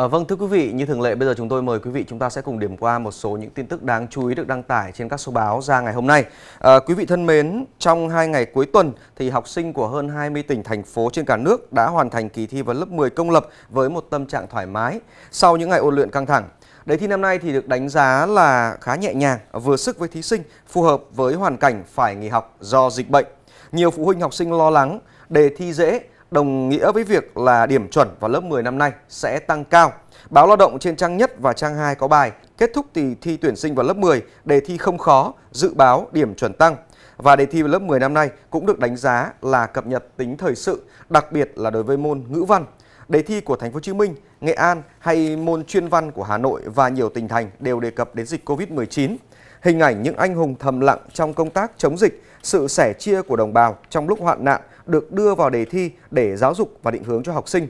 À, vâng thưa quý vị, như thường lệ bây giờ chúng tôi mời quý vị chúng ta sẽ cùng điểm qua một số những tin tức đáng chú ý được đăng tải trên các số báo ra ngày hôm nay. À, quý vị thân mến, trong hai ngày cuối tuần thì học sinh của hơn 20 tỉnh thành phố trên cả nước đã hoàn thành kỳ thi vào lớp 10 công lập với một tâm trạng thoải mái sau những ngày ôn luyện căng thẳng. Đề thi năm nay thì được đánh giá là khá nhẹ nhàng, vừa sức với thí sinh, phù hợp với hoàn cảnh phải nghỉ học do dịch bệnh. Nhiều phụ huynh học sinh lo lắng đề thi dễ đồng nghĩa với việc là điểm chuẩn vào lớp 10 năm nay sẽ tăng cao. Báo Lao động trên trang nhất và trang 2 có bài Kết thúc thì thi tuyển sinh vào lớp 10, đề thi không khó, dự báo điểm chuẩn tăng. Và đề thi vào lớp 10 năm nay cũng được đánh giá là cập nhật tính thời sự, đặc biệt là đối với môn ngữ văn. Đề thi của Thành phố Hồ Chí Minh, Nghệ An hay môn chuyên văn của Hà Nội và nhiều tỉnh thành đều đề cập đến dịch Covid-19. Hình ảnh những anh hùng thầm lặng trong công tác chống dịch, sự sẻ chia của đồng bào trong lúc hoạn nạn được đưa vào đề thi để giáo dục và định hướng cho học sinh.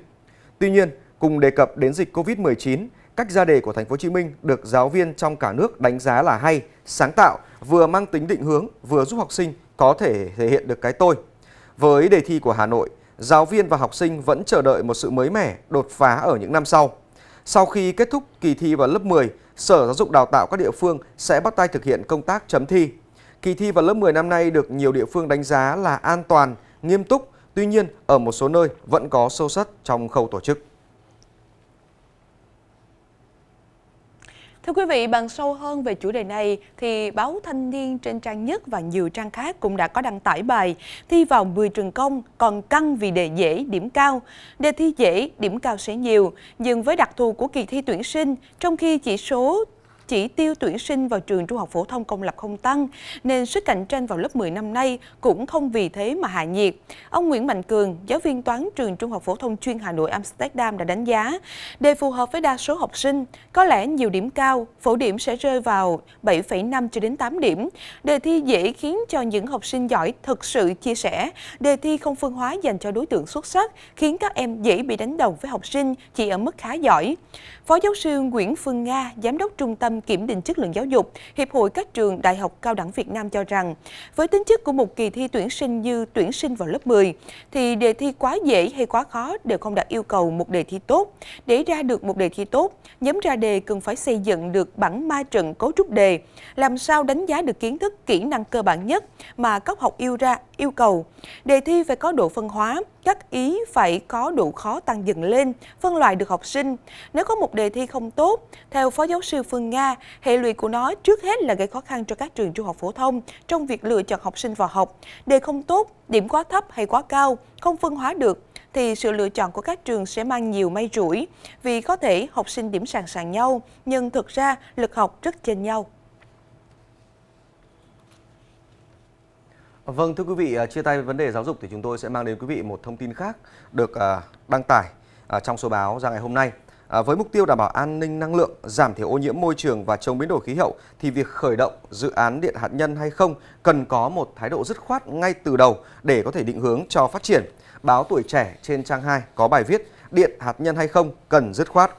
Tuy nhiên, cùng đề cập đến dịch Covid-19, cách ra đề của thành phố Hồ Chí Minh được giáo viên trong cả nước đánh giá là hay, sáng tạo, vừa mang tính định hướng, vừa giúp học sinh có thể thể hiện được cái tôi. Với đề thi của Hà Nội, giáo viên và học sinh vẫn chờ đợi một sự mới mẻ, đột phá ở những năm sau. Sau khi kết thúc kỳ thi vào lớp 10, Sở Giáo dục Đào tạo các địa phương sẽ bắt tay thực hiện công tác chấm thi. Kỳ thi vào lớp 10 năm nay được nhiều địa phương đánh giá là an toàn, nghiêm túc, tuy nhiên ở một số nơi vẫn có sâu sất trong khâu tổ chức. Thưa quý vị, bàn sâu hơn về chủ đề này thì báo Thanh niên trên trang nhất và nhiều trang khác cũng đã có đăng tải bài Thi vào 10 trường công còn căng vì đề dễ, điểm cao. Đề thi dễ, điểm cao sẽ nhiều, nhưng với đặc thù của kỳ thi tuyển sinh, trong khi chỉ số chỉ tiêu tuyển sinh vào trường trung học phổ thông công lập không tăng, nên sức cạnh tranh vào lớp 10 năm nay cũng không vì thế mà hạ nhiệt. Ông Nguyễn Mạnh Cường, giáo viên toán trường trung học phổ thông chuyên Hà Nội Amsterdam đã đánh giá, đề phù hợp với đa số học sinh, có lẽ nhiều điểm cao, phổ điểm sẽ rơi vào 7,5 cho đến 8 điểm. Đề thi dễ khiến cho những học sinh giỏi thực sự chia sẻ, đề thi không phân hóa dành cho đối tượng xuất sắc khiến các em dễ bị đánh đồng với học sinh chỉ ở mức khá giỏi. Phó giáo sư Nguyễn Phương Nga, giám đốc trung tâm kiểm định chất lượng giáo dục, Hiệp hội các trường Đại học Cao đẳng Việt Nam cho rằng, với tính chất của một kỳ thi tuyển sinh như tuyển sinh vào lớp 10, thì đề thi quá dễ hay quá khó đều không đạt yêu cầu một đề thi tốt. Để ra được một đề thi tốt, nhóm ra đề cần phải xây dựng được bản ma trận cấu trúc đề, làm sao đánh giá được kiến thức, kỹ năng cơ bản nhất mà cấp học yêu ra yêu cầu. Đề thi phải có độ phân hóa, các ý phải có độ khó tăng dần lên, phân loại được học sinh. Nếu có một đề thi không tốt, theo Phó Giáo sư Phương Nga, hệ lụy của nó trước hết là gây khó khăn cho các trường trung học phổ thông trong việc lựa chọn học sinh vào học. Đề không tốt, điểm quá thấp hay quá cao, không phân hóa được, thì sự lựa chọn của các trường sẽ mang nhiều may rủi vì có thể học sinh điểm sàng sàng nhau, nhưng thực ra lực học rất chênh nhau. Vâng thưa quý vị, à, chia tay vấn đề giáo dục thì chúng tôi sẽ mang đến quý vị một thông tin khác được à, đăng tải à, trong số báo ra ngày hôm nay. Với mục tiêu đảm bảo an ninh năng lượng, giảm thiểu ô nhiễm môi trường và chống biến đổi khí hậu thì việc khởi động dự án điện hạt nhân hay không cần có một thái độ dứt khoát ngay từ đầu để có thể định hướng cho phát triển. Báo Tuổi Trẻ trên trang 2 có bài viết Điện hạt nhân hay không cần dứt khoát.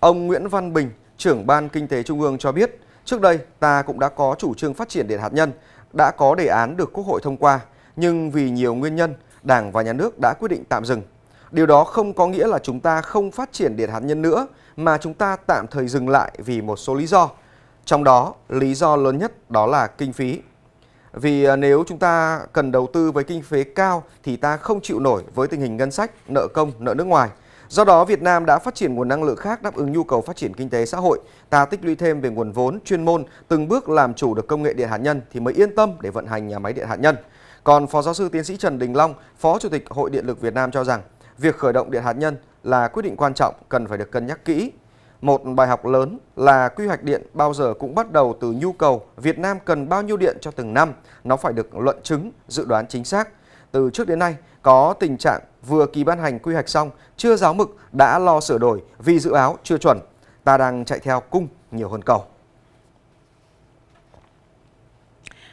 Ông Nguyễn Văn Bình, trưởng Ban Kinh tế Trung ương cho biết, Trước đây, ta cũng đã có chủ trương phát triển điện hạt nhân, đã có đề án được Quốc hội thông qua, nhưng vì nhiều nguyên nhân, Đảng và Nhà nước đã quyết định tạm dừng. Điều đó không có nghĩa là chúng ta không phát triển điện hạt nhân nữa, mà chúng ta tạm thời dừng lại vì một số lý do. Trong đó, lý do lớn nhất đó là kinh phí. Vì à, nếu chúng ta cần đầu tư với kinh phí cao thì ta không chịu nổi với tình hình ngân sách, nợ công, nợ nước ngoài. Do đó, Việt Nam đã phát triển nguồn năng lượng khác đáp ứng nhu cầu phát triển kinh tế xã hội. Ta tích lũy thêm về nguồn vốn, chuyên môn, từng bước làm chủ được công nghệ điện hạt nhân thì mới yên tâm để vận hành nhà máy điện hạt nhân. Còn Phó Giáo sư Tiến sĩ Trần Đình Long, Phó Chủ tịch Hội Điện lực Việt Nam cho rằng, việc khởi động điện hạt nhân là quyết định quan trọng cần phải được cân nhắc kỹ. Một bài học lớn là quy hoạch điện bao giờ cũng bắt đầu từ nhu cầu Việt Nam cần bao nhiêu điện cho từng năm, nó phải được luận chứng, dự đoán chính xác từ trước đến nay có tình trạng vừa ký ban hành quy hoạch xong, chưa giáo mực đã lo sửa đổi vì dự báo chưa chuẩn. Ta đang chạy theo cung nhiều hơn cầu.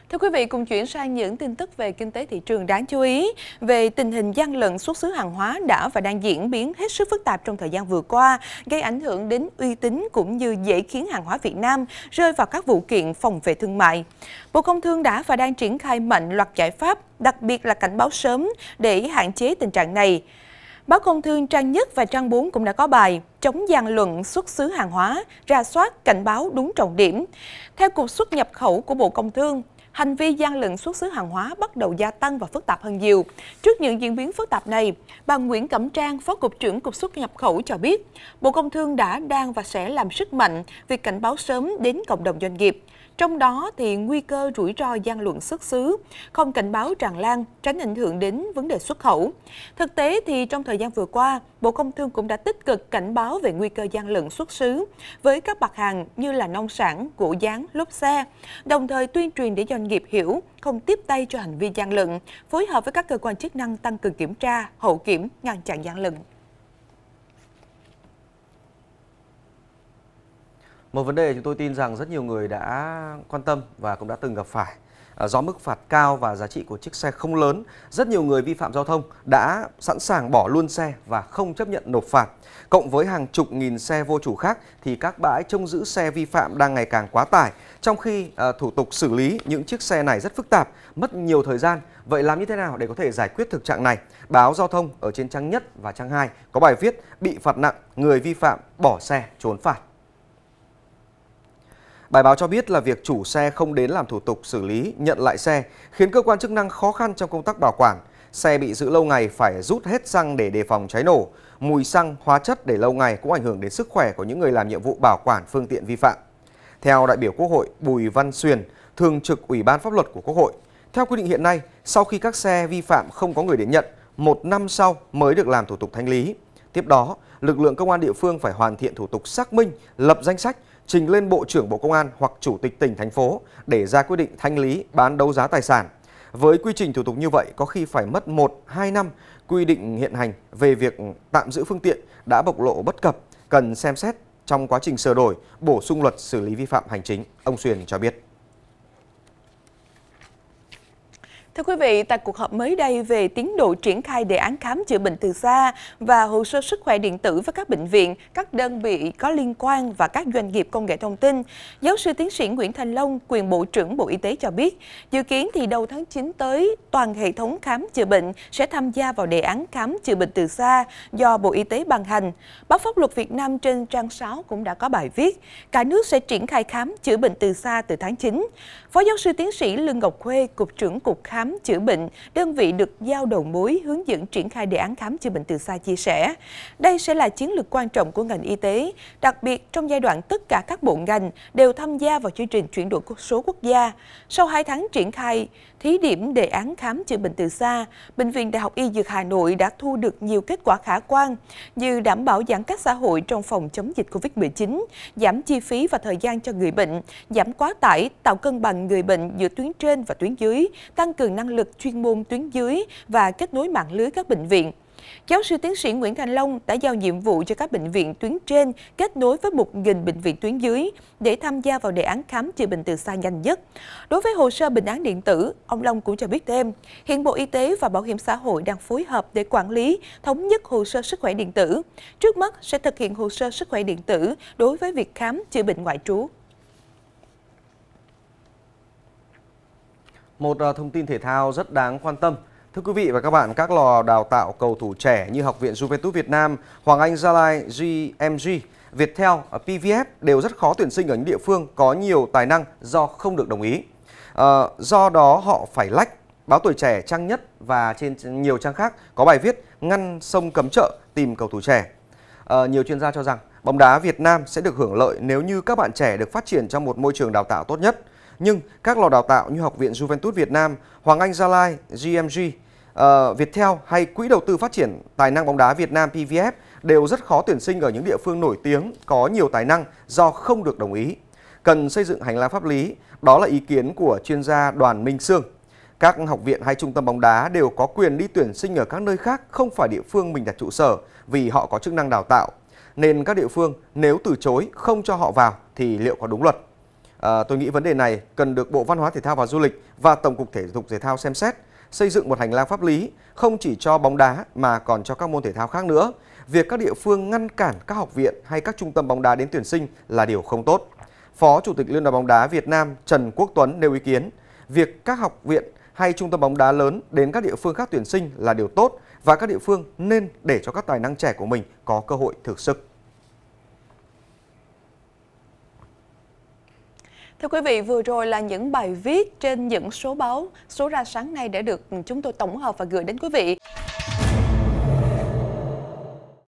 Thưa quý vị, cùng chuyển sang những tin tức về kinh tế thị trường đáng chú ý. Về tình hình gian lận xuất xứ hàng hóa đã và đang diễn biến hết sức phức tạp trong thời gian vừa qua, gây ảnh hưởng đến uy tín cũng như dễ khiến hàng hóa Việt Nam rơi vào các vụ kiện phòng vệ thương mại. Bộ Công Thương đã và đang triển khai mạnh loạt giải pháp, đặc biệt là cảnh báo sớm để hạn chế tình trạng này. Báo Công Thương trang nhất và trang 4 cũng đã có bài chống gian luận xuất xứ hàng hóa, ra soát cảnh báo đúng trọng điểm. Theo Cục xuất nhập khẩu của Bộ Công Thương, hành vi gian lận xuất xứ hàng hóa bắt đầu gia tăng và phức tạp hơn nhiều. Trước những diễn biến phức tạp này, bà Nguyễn Cẩm Trang, Phó Cục trưởng Cục xuất nhập khẩu cho biết, Bộ Công Thương đã đang và sẽ làm sức mạnh việc cảnh báo sớm đến cộng đồng doanh nghiệp trong đó thì nguy cơ rủi ro gian luận xuất xứ, không cảnh báo tràn lan, tránh ảnh hưởng đến vấn đề xuất khẩu. Thực tế thì trong thời gian vừa qua, Bộ Công Thương cũng đã tích cực cảnh báo về nguy cơ gian lận xuất xứ với các mặt hàng như là nông sản, gỗ dán, lốp xe, đồng thời tuyên truyền để doanh nghiệp hiểu không tiếp tay cho hành vi gian lận, phối hợp với các cơ quan chức năng tăng cường kiểm tra, hậu kiểm, ngăn chặn gian lận. Một vấn đề chúng tôi tin rằng rất nhiều người đã quan tâm và cũng đã từng gặp phải. À, do mức phạt cao và giá trị của chiếc xe không lớn, rất nhiều người vi phạm giao thông đã sẵn sàng bỏ luôn xe và không chấp nhận nộp phạt. Cộng với hàng chục nghìn xe vô chủ khác thì các bãi trông giữ xe vi phạm đang ngày càng quá tải, trong khi à, thủ tục xử lý những chiếc xe này rất phức tạp, mất nhiều thời gian. Vậy làm như thế nào để có thể giải quyết thực trạng này? Báo Giao thông ở trên trang nhất và trang 2 có bài viết bị phạt nặng, người vi phạm bỏ xe trốn phạt. Bài báo cho biết là việc chủ xe không đến làm thủ tục xử lý, nhận lại xe khiến cơ quan chức năng khó khăn trong công tác bảo quản. Xe bị giữ lâu ngày phải rút hết xăng để đề phòng cháy nổ. Mùi xăng, hóa chất để lâu ngày cũng ảnh hưởng đến sức khỏe của những người làm nhiệm vụ bảo quản phương tiện vi phạm. Theo đại biểu Quốc hội Bùi Văn Xuyền, thường trực Ủy ban pháp luật của Quốc hội, theo quy định hiện nay, sau khi các xe vi phạm không có người đến nhận, một năm sau mới được làm thủ tục thanh lý. Tiếp đó, lực lượng công an địa phương phải hoàn thiện thủ tục xác minh, lập danh sách trình lên Bộ trưởng Bộ Công an hoặc Chủ tịch tỉnh, thành phố để ra quyết định thanh lý bán đấu giá tài sản. Với quy trình thủ tục như vậy có khi phải mất 1, 2 năm quy định hiện hành về việc tạm giữ phương tiện đã bộc lộ bất cập cần xem xét trong quá trình sửa đổi, bổ sung luật xử lý vi phạm hành chính, ông Xuyên cho biết. Thưa quý vị, tại cuộc họp mới đây về tiến độ triển khai đề án khám chữa bệnh từ xa và hồ sơ sức khỏe điện tử với các bệnh viện, các đơn vị có liên quan và các doanh nghiệp công nghệ thông tin, giáo sư tiến sĩ Nguyễn Thành Long, quyền Bộ trưởng Bộ Y tế cho biết, dự kiến thì đầu tháng 9 tới, toàn hệ thống khám chữa bệnh sẽ tham gia vào đề án khám chữa bệnh từ xa do Bộ Y tế ban hành. Báo Pháp luật Việt Nam trên trang 6 cũng đã có bài viết, cả nước sẽ triển khai khám chữa bệnh từ xa từ tháng 9. Phó giáo sư tiến sĩ Lương Ngọc Khuê, Cục trưởng Cục Khám khám chữa bệnh, đơn vị được giao đầu mối hướng dẫn triển khai đề án khám chữa bệnh từ xa chia sẻ. Đây sẽ là chiến lược quan trọng của ngành y tế, đặc biệt trong giai đoạn tất cả các bộ ngành đều tham gia vào chương trình chuyển đổi số quốc gia. Sau 2 tháng triển khai thí điểm đề án khám chữa bệnh từ xa, Bệnh viện Đại học Y Dược Hà Nội đã thu được nhiều kết quả khả quan như đảm bảo giãn cách xã hội trong phòng chống dịch COVID-19, giảm chi phí và thời gian cho người bệnh, giảm quá tải, tạo cân bằng người bệnh giữa tuyến trên và tuyến dưới, tăng cường năng lực chuyên môn tuyến dưới và kết nối mạng lưới các bệnh viện. Giáo sư tiến sĩ Nguyễn Thành Long đã giao nhiệm vụ cho các bệnh viện tuyến trên kết nối với 1.000 bệnh viện tuyến dưới để tham gia vào đề án khám chữa bệnh từ xa nhanh nhất. Đối với hồ sơ bệnh án điện tử, ông Long cũng cho biết thêm, hiện Bộ Y tế và Bảo hiểm xã hội đang phối hợp để quản lý, thống nhất hồ sơ sức khỏe điện tử. Trước mắt sẽ thực hiện hồ sơ sức khỏe điện tử đối với việc khám chữa bệnh ngoại trú. Một à, thông tin thể thao rất đáng quan tâm. Thưa quý vị và các bạn, các lò đào tạo cầu thủ trẻ như Học viện Juventus Việt Nam, Hoàng Anh Gia Lai, GMG, Viettel, à, PVF đều rất khó tuyển sinh ở những địa phương có nhiều tài năng do không được đồng ý. À, do đó họ phải lách. Báo Tuổi Trẻ, Trang Nhất và trên nhiều trang khác có bài viết ngăn sông cấm chợ tìm cầu thủ trẻ. À, nhiều chuyên gia cho rằng bóng đá Việt Nam sẽ được hưởng lợi nếu như các bạn trẻ được phát triển trong một môi trường đào tạo tốt nhất – nhưng các lò đào tạo như Học viện Juventus Việt Nam, Hoàng Anh Gia Lai, GMG, uh, ờ, Viettel hay Quỹ đầu tư phát triển tài năng bóng đá Việt Nam PVF đều rất khó tuyển sinh ở những địa phương nổi tiếng có nhiều tài năng do không được đồng ý. Cần xây dựng hành lang pháp lý, đó là ý kiến của chuyên gia Đoàn Minh Sương. Các học viện hay trung tâm bóng đá đều có quyền đi tuyển sinh ở các nơi khác không phải địa phương mình đặt trụ sở vì họ có chức năng đào tạo. Nên các địa phương nếu từ chối không cho họ vào thì liệu có đúng luật? À, tôi nghĩ vấn đề này cần được Bộ Văn hóa Thể thao và Du lịch và Tổng cục Thể dục Thể thao xem xét, xây dựng một hành lang pháp lý không chỉ cho bóng đá mà còn cho các môn thể thao khác nữa. Việc các địa phương ngăn cản các học viện hay các trung tâm bóng đá đến tuyển sinh là điều không tốt. Phó Chủ tịch Liên đoàn bóng đá Việt Nam Trần Quốc Tuấn nêu ý kiến, việc các học viện hay trung tâm bóng đá lớn đến các địa phương khác tuyển sinh là điều tốt và các địa phương nên để cho các tài năng trẻ của mình có cơ hội thực sức. Thưa quý vị, vừa rồi là những bài viết trên những số báo, số ra sáng nay đã được chúng tôi tổng hợp và gửi đến quý vị.